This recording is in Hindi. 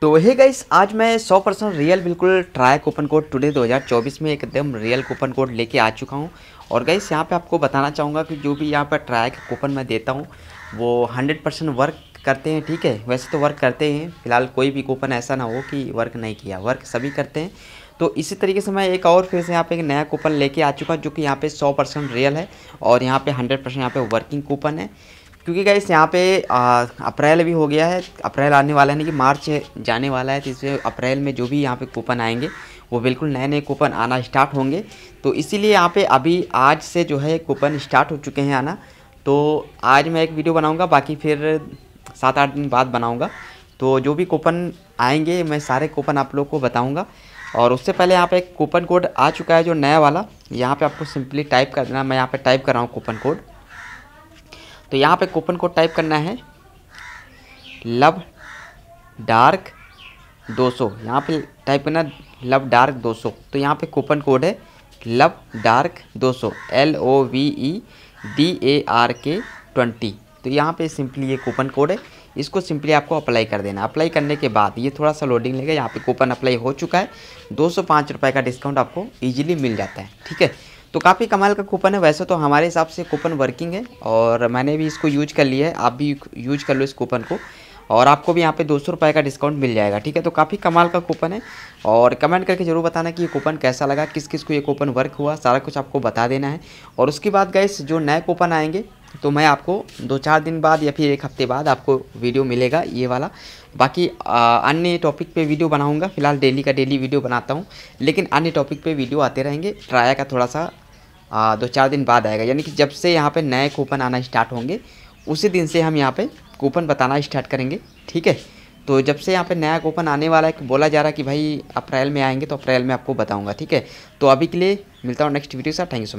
तो वही गाइस आज मैं 100 परसेंट रियल बिल्कुल ट्राई कूपन कोड टुडे 2024 में एकदम रियल कूपन कोड लेके आ चुका हूँ और गाइस यहाँ पे आपको बताना चाहूँगा कि जो भी यहाँ पर ट्राई का कूपन मैं देता हूँ वो 100 परसेंट वर्क करते हैं ठीक है वैसे तो वर्क करते हैं फिलहाल कोई भी कूपन ऐसा ना हो कि वर्क नहीं किया वर्क सभी करते हैं तो इसी तरीके से मैं एक और फिर से यहाँ पे एक नया कूपन लेके आ चुका हूँ जो कि यहाँ पे 100 परसेंट रियल है और यहाँ पे 100 परसेंट यहाँ पे वर्किंग कूपन है क्योंकि गाइस यहाँ पे अप्रैल अभी हो गया है अप्रैल आने वाला है नहीं कि मार्च जाने वाला है तो इसलिए अप्रैल में जो भी यहाँ पे कूपन आएंगे वो बिल्कुल नए नए कूपन आना स्टार्ट होंगे तो इसीलिए यहाँ पे अभी आज से जो है कूपन स्टार्ट हो चुके हैं आना तो आज मैं एक वीडियो बनाऊँगा बाकी फिर सात आठ दिन बाद बनाऊँगा तो जो भी कूपन आएंगे मैं सारे कूपन आप लोग को बताऊँगा और उससे पहले यहाँ पे एक कूपन कोड आ चुका है जो नया वाला यहाँ पे आपको सिंपली टाइप कर देना मैं यहाँ पे टाइप कर रहा हूँ कूपन कोड तो यहाँ पे कूपन कोड टाइप करना है लव डार्क 200 सौ यहाँ पर टाइप करना लव डार्क 200 तो यहाँ पे कूपन कोड है love dark 200 L O V E D A R K twenty तो यहाँ पे सिंपली ये कूपन कोड है इसको सिंपली आपको अप्लाई कर देना अप्लाई करने के बाद ये थोड़ा सा लोडिंग लेगा यहाँ पे कूपन अप्लाई हो चुका है दो सौ का डिस्काउंट आपको ईजिली मिल जाता है ठीक है तो काफ़ी कमाल का कूपन है वैसे तो हमारे हिसाब से कूपन वर्किंग है और मैंने भी इसको यूज कर लिया है आप भी यूज कर लो इस कूपन को और आपको भी यहाँ पे दो सौ रुपये का डिस्काउंट मिल जाएगा ठीक है तो काफ़ी कमाल का कूपन है और कमेंट करके ज़रूर बताना कि ये कूपन कैसा लगा किस किस को ये कूपन वर्क हुआ सारा कुछ आपको बता देना है और उसके बाद गए जो नए कूपन आएंगे तो मैं आपको दो चार दिन बाद या फिर एक हफ्ते बाद आपको वीडियो मिलेगा ये वाला बाकी अन्य टॉपिक पे वीडियो बनाऊंगा फिलहाल डेली का डेली वीडियो बनाता हूँ लेकिन अन्य टॉपिक पे वीडियो आते रहेंगे ट्राया का थोड़ा सा आ, दो चार दिन बाद आएगा यानी कि जब से यहाँ पे नए कूपन आना स्टार्ट होंगे उसी दिन से हम यहाँ पे कूपन बताना स्टार्ट करेंगे ठीक है तो जब से यहाँ पे नया कूपन आने वाला है बोला जा रहा है कि भाई अप्रैल में आएंगे तो अप्रैल में आपको बताऊँगा ठीक है तो अभी के लिए मिलता हूँ next video sir thank you so much